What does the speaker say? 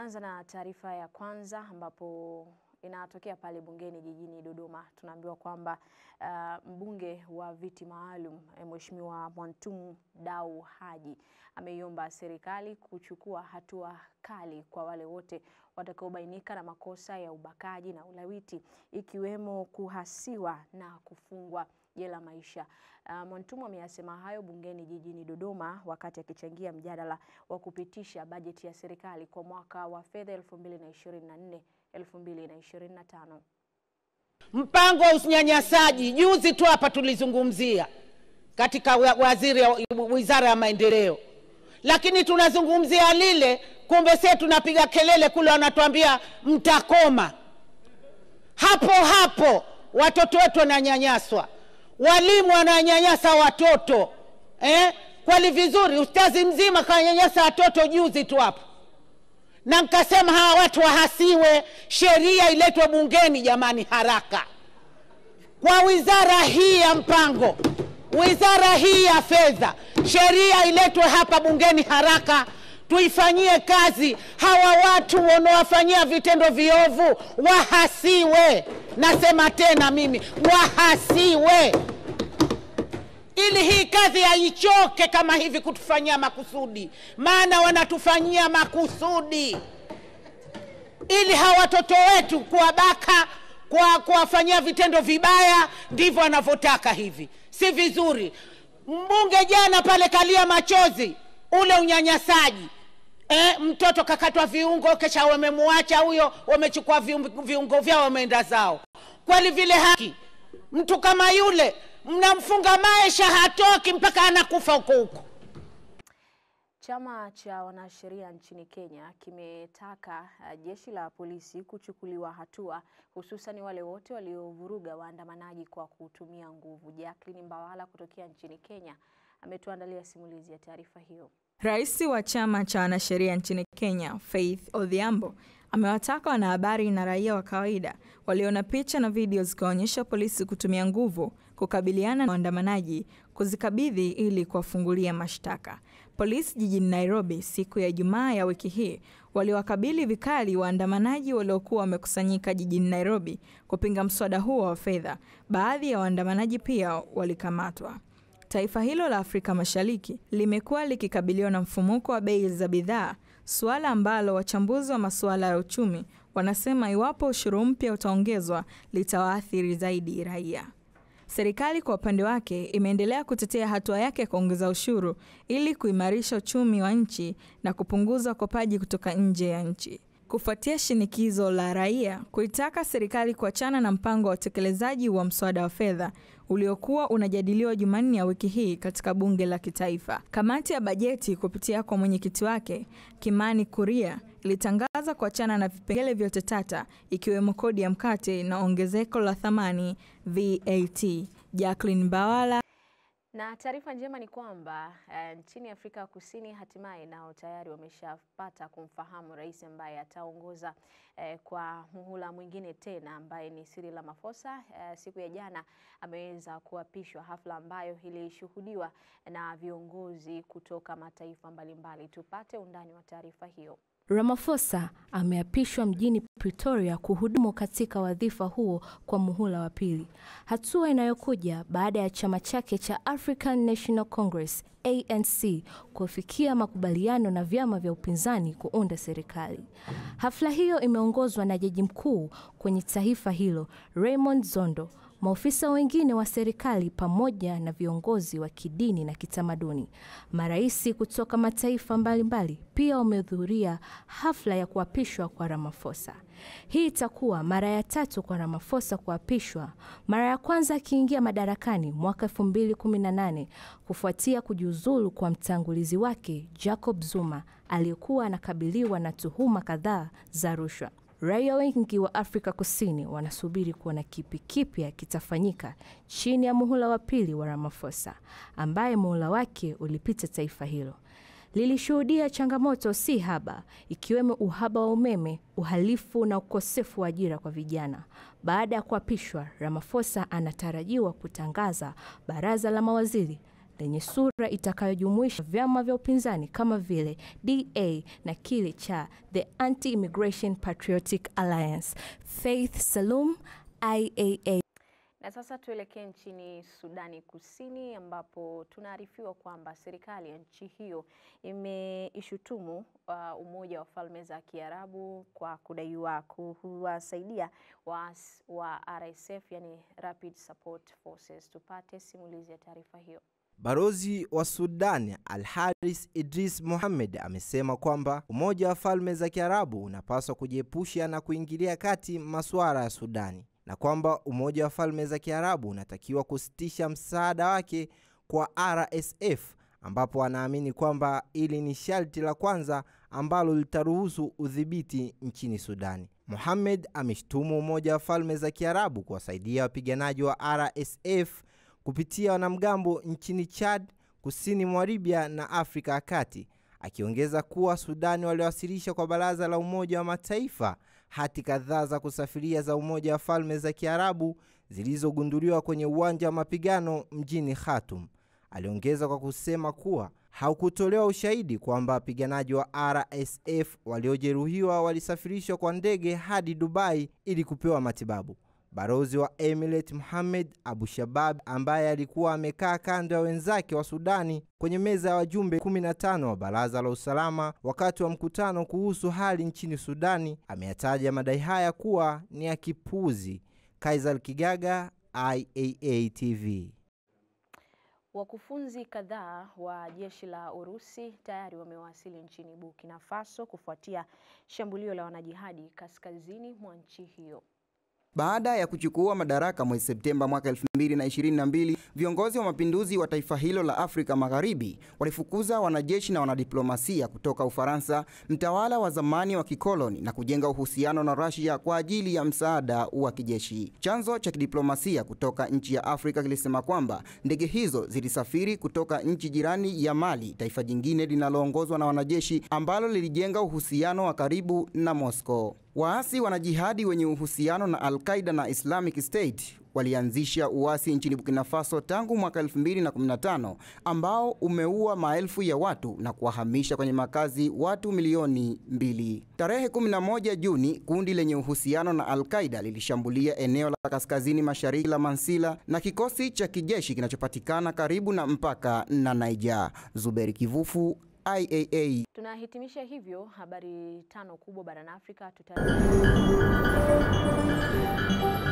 Tunaanza na taarifa ya kwanza ambapo inatokea pale bungeni jijini Dodoma. Tunaambiwa kwamba uh, mbunge wa viti maalum eh, Mheshimiwa Mwantumu Dau Haji ameiomba serikali kuchukua hatua kali kwa wale wote watakaobainika na makosa ya ubakaji na ulawiti ikiwemo kuhasiwa na kufungwa jela maisha. Uh, ah, Mwantumu ameyasema hayo bungeni jijini Dodoma wakati akichangia mjadala wa kupitisha bajeti ya serikali kwa mwaka wa fedha 2024 2025. Mpango wa usinyanyasaji, juzi tu hapa tulizungumzia katika waziri wizara ya maendeleo, lakini tunazungumzia lile, kumbe sie tunapiga kelele kule, wanatuambia mtakoma. Hapo hapo watoto wetu wananyanyaswa walimu wananyanyasa watoto eh? kweli vizuri, ustazi mzima kawanyanyasa watoto juzi tu hapo na mkasema hawa watu wahasiwe, sheria iletwe bungeni jamani, haraka kwa wizara hii ya mpango, wizara hii ya fedha, sheria iletwe hapa bungeni haraka tuifanyie kazi. Hawa watu wanaowafanyia vitendo viovu wahasiwe, nasema tena mimi, wahasiwe, ili hii kazi haichoke kama hivi kutufanyia makusudi, maana wanatufanyia makusudi ili hawa watoto wetu kuwabaka kwa kuwafanyia vitendo vibaya, ndivyo wanavyotaka hivi. Si vizuri. Mbunge jana pale kalia machozi ule unyanyasaji e, mtoto kakatwa viungo, kesha wamemwacha huyo, wamechukua viungo vyao, wameenda zao. Kweli vile haki mtu kama yule mnamfunga maisha, hatoki mpaka anakufa huko huko. Chama cha wanasheria nchini Kenya kimetaka eh, jeshi la polisi kuchukuliwa hatua hususan wale wote waliovuruga waandamanaji kwa kutumia nguvu. Jacqueline Mbawala kutokea nchini Kenya ametuandalia simulizi ya taarifa hiyo. Rais wa chama cha wanasheria nchini Kenya, Faith Odhiambo, amewataka wanahabari na raia wa kawaida waliona picha na video zikaonyesha polisi kutumia nguvu kukabiliana na waandamanaji kuzikabidhi ili kuwafungulia mashtaka. Polisi jijini Nairobi siku ya Ijumaa ya wiki hii waliwakabili vikali waandamanaji waliokuwa wamekusanyika jijini Nairobi kupinga mswada huo wa fedha. Baadhi ya waandamanaji pia walikamatwa. Taifa hilo la Afrika Mashariki limekuwa likikabiliwa na mfumuko wa bei za bidhaa, suala ambalo wachambuzi wa masuala ya uchumi wanasema iwapo ushuru mpya utaongezwa litawaathiri zaidi raia. Serikali kwa upande wake imeendelea kutetea hatua yake ya kuongeza ushuru ili kuimarisha uchumi wa nchi na kupunguza ukopaji kutoka nje ya nchi. Kufuatia shinikizo la raia kuitaka serikali kuachana na mpango wa utekelezaji wa mswada wa fedha uliokuwa unajadiliwa Jumanne ya wiki hii katika bunge la kitaifa. Kamati ya bajeti kupitia kwa mwenyekiti wake Kimani Kuria ilitangaza kuachana na vipengele vyote tata ikiwemo kodi ya mkate na ongezeko la thamani VAT. Jacqueline Bawala na taarifa njema ni kwamba eh, nchini Afrika Kusini hatimaye nao tayari wameshapata kumfahamu rais ambaye ataongoza eh, kwa muhula mwingine tena ambaye ni Cyril Ramaphosa. Eh, siku ya jana ameweza kuapishwa, hafla ambayo ilishuhudiwa na viongozi kutoka mataifa mbalimbali. Tupate undani wa taarifa hiyo. Ramaphosa ameapishwa mjini Pretoria kuhudumu katika wadhifa huo kwa muhula wa pili, hatua inayokuja baada ya chama chake cha African National Congress ANC kufikia makubaliano na vyama vya upinzani kuunda serikali. Hafla hiyo imeongozwa na jaji mkuu kwenye taifa hilo Raymond Zondo maofisa wengine wa serikali pamoja na viongozi wa kidini na kitamaduni. Marais kutoka mataifa mbalimbali mbali, pia wamehudhuria hafla ya kuapishwa kwa Ramaphosa. Hii itakuwa mara ya tatu kwa Ramaphosa kuapishwa, mara ya kwanza akiingia madarakani mwaka 2018 kufuatia kujiuzulu kwa mtangulizi wake Jacob Zuma aliyekuwa anakabiliwa na tuhuma kadhaa za rushwa. Raia wengi wa Afrika Kusini wanasubiri kuona kipi kipya kitafanyika chini ya muhula wa pili wa Ramaphosa ambaye muhula wake ulipita taifa hilo lilishuhudia changamoto si haba, ikiwemo uhaba wa umeme, uhalifu na ukosefu wa ajira kwa vijana. Baada ya kuapishwa, Ramaphosa anatarajiwa kutangaza baraza la mawaziri lenye sura itakayojumuisha vyama vya upinzani kama vile DA na kile cha the Anti-Immigration Patriotic Alliance. Faith Salum, IAA. Na sasa tuelekee nchini Sudani Kusini ambapo tunaarifiwa kwamba serikali ya nchi hiyo imeishutumu uh, Umoja wa Falme za Kiarabu kwa kudaiwa kuwasaidia waasi wa RSF yani Rapid Support Forces. Tupate simulizi ya taarifa hiyo. Balozi wa Sudan Al Haris Idris Mohamed amesema kwamba Umoja wa Falme za Kiarabu unapaswa kujiepusha na kuingilia kati masuala ya Sudani na kwamba Umoja wa Falme za Kiarabu unatakiwa kusitisha msaada wake kwa RSF ambapo anaamini kwamba ili ni sharti la kwanza ambalo litaruhusu udhibiti nchini Sudani. Mohamed ameshtumu Umoja wa Falme za Kiarabu kuwasaidia wapiganaji wa RSF kupitia wanamgambo nchini Chad, kusini mwa Libya na Afrika ya Kati, akiongeza kuwa Sudani waliwasilisha kwa Baraza la Umoja wa Mataifa hati kadhaa za kusafiria za Umoja wa Falme za Kiarabu zilizogunduliwa kwenye uwanja wa mapigano mjini Khartoum. Aliongeza kwa kusema kuwa haukutolewa ushahidi kwamba wapiganaji wa RSF waliojeruhiwa walisafirishwa kwa ndege hadi Dubai ili kupewa matibabu. Balozi wa Emirate Mohamed Abu Shabab ambaye alikuwa amekaa kando ya wenzake wa Sudani kwenye meza ya wajumbe 15 wa Baraza la Usalama wakati wa mkutano kuhusu hali nchini Sudani ameyataja madai haya kuwa ni ya kipuzi. Kaisal Kigaga, IAA TV. Wakufunzi kadhaa wa jeshi la Urusi tayari wamewasili nchini Burkina Faso kufuatia shambulio la wanajihadi kaskazini mwa nchi hiyo. Baada ya kuchukua madaraka mwezi Septemba mwaka 2022, viongozi wa mapinduzi wa taifa hilo la Afrika Magharibi walifukuza wanajeshi na wanadiplomasia kutoka Ufaransa, mtawala wa zamani wa kikoloni, na kujenga uhusiano na Russia kwa ajili ya msaada wa kijeshi. Chanzo cha kidiplomasia kutoka nchi ya Afrika kilisema kwamba ndege hizo zilisafiri kutoka nchi jirani ya Mali, taifa jingine linaloongozwa na wanajeshi ambalo lilijenga uhusiano wa karibu na Moscow. Waasi wanajihadi wenye uhusiano na al qaeda na Islamic State walianzisha uasi nchini Burkina Faso tangu mwaka 2015 ambao umeua maelfu ya watu na kuwahamisha kwenye makazi watu milioni mbili. Tarehe 11 Juni, kundi lenye uhusiano na al qaeda lilishambulia eneo la kaskazini mashariki la Mansila na kikosi cha kijeshi kinachopatikana karibu na mpaka na Niger. Zuberi Kivufu IAA. Tunahitimisha hivyo habari tano kubwa barani Afrika tuta